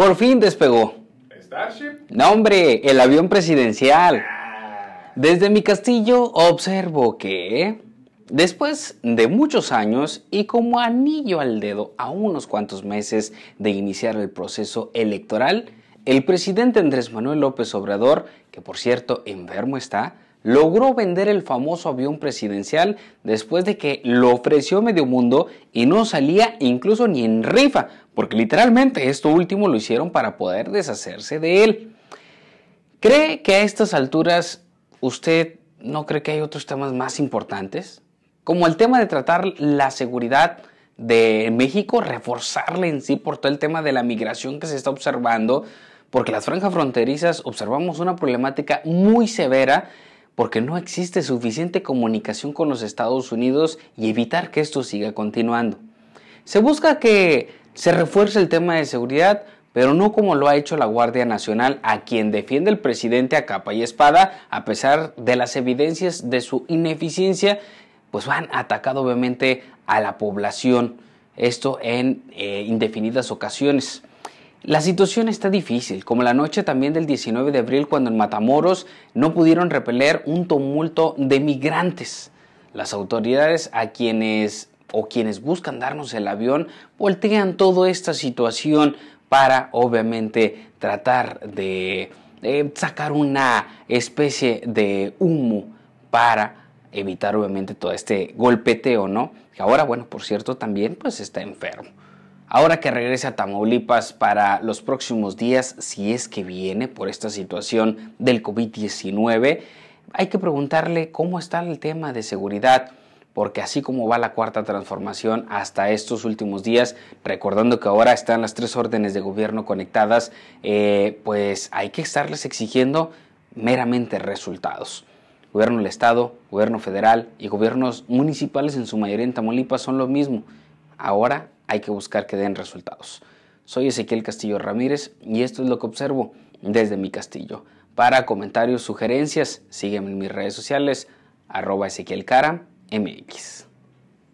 Por fin despegó. ¿Starship? No, hombre, el avión presidencial. Ah. Desde mi castillo observo que, después de muchos años y como anillo al dedo a unos cuantos meses de iniciar el proceso electoral, el presidente Andrés Manuel López Obrador, que por cierto enfermo está, logró vender el famoso avión presidencial después de que lo ofreció medio mundo y no salía incluso ni en rifa, porque literalmente esto último lo hicieron para poder deshacerse de él. ¿Cree que a estas alturas usted no cree que hay otros temas más importantes? Como el tema de tratar la seguridad de México, reforzarla en sí por todo el tema de la migración que se está observando, porque las franjas fronterizas observamos una problemática muy severa porque no existe suficiente comunicación con los Estados Unidos y evitar que esto siga continuando. Se busca que se refuerce el tema de seguridad, pero no como lo ha hecho la Guardia Nacional, a quien defiende el presidente a capa y espada, a pesar de las evidencias de su ineficiencia, pues han atacado obviamente a la población, esto en eh, indefinidas ocasiones. La situación está difícil, como la noche también del 19 de abril cuando en Matamoros no pudieron repeler un tumulto de migrantes. Las autoridades a quienes o quienes buscan darnos el avión voltean toda esta situación para obviamente tratar de eh, sacar una especie de humo para evitar obviamente todo este golpeteo, ¿no? Que ahora, bueno, por cierto, también pues está enfermo. Ahora que regresa a Tamaulipas para los próximos días, si es que viene por esta situación del COVID-19, hay que preguntarle cómo está el tema de seguridad porque así como va la cuarta transformación hasta estos últimos días, recordando que ahora están las tres órdenes de gobierno conectadas, eh, pues hay que estarles exigiendo meramente resultados. Gobierno del Estado, gobierno federal y gobiernos municipales en su mayoría en Tamaulipas son lo mismo. Ahora hay que buscar que den resultados. Soy Ezequiel Castillo Ramírez y esto es lo que observo desde mi castillo. Para comentarios, sugerencias, sígueme en mis redes sociales, arroba Ezequiel Cara MX.